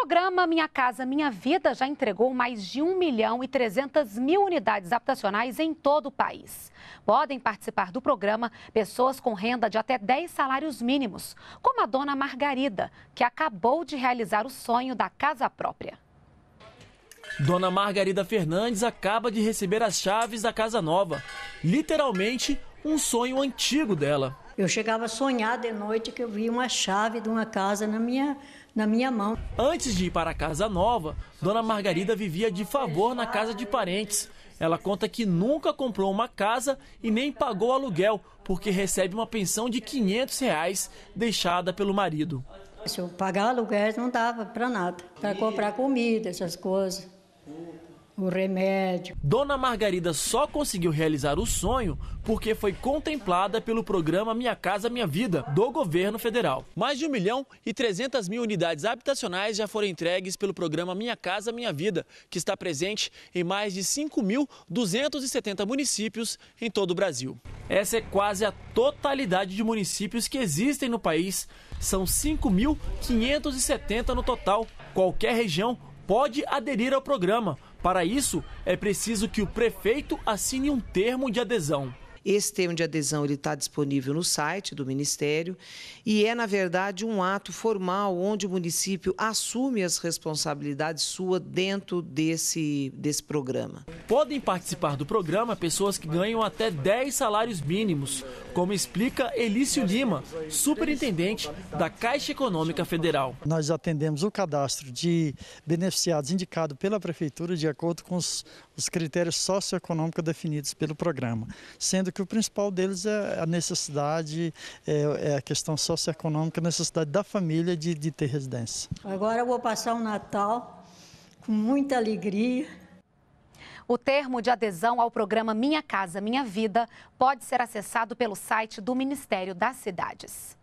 programa Minha Casa Minha Vida já entregou mais de 1 milhão e 300 mil unidades habitacionais em todo o país. Podem participar do programa pessoas com renda de até 10 salários mínimos, como a dona Margarida, que acabou de realizar o sonho da casa própria. Dona Margarida Fernandes acaba de receber as chaves da casa nova. Literalmente, um sonho antigo dela. Eu chegava a sonhar de noite que eu via uma chave de uma casa na minha, na minha mão. Antes de ir para a casa nova, Dona Margarida vivia de favor na casa de parentes. Ela conta que nunca comprou uma casa e nem pagou aluguel, porque recebe uma pensão de 500 reais deixada pelo marido. Se eu pagar aluguel, não dava para nada, para comprar comida, essas coisas o remédio. Dona Margarida só conseguiu realizar o sonho porque foi contemplada pelo programa Minha Casa Minha Vida do governo federal. Mais de 1 milhão e 300 mil unidades habitacionais já foram entregues pelo programa Minha Casa Minha Vida, que está presente em mais de 5.270 municípios em todo o Brasil. Essa é quase a totalidade de municípios que existem no país. São 5.570 no total. Qualquer região pode aderir ao programa para isso, é preciso que o prefeito assine um termo de adesão. Esse termo de adesão ele está disponível no site do Ministério e é, na verdade, um ato formal onde o município assume as responsabilidades sua dentro desse, desse programa. Podem participar do programa pessoas que ganham até 10 salários mínimos, como explica Elício Lima, superintendente da Caixa Econômica Federal. Nós atendemos o cadastro de beneficiados indicado pela Prefeitura de acordo com os, os critérios socioeconômicos definidos pelo programa, sendo dúvida que o principal deles é a necessidade, é, é a questão socioeconômica, a necessidade da família de, de ter residência. Agora eu vou passar o um Natal com muita alegria. O termo de adesão ao programa Minha Casa Minha Vida pode ser acessado pelo site do Ministério das Cidades.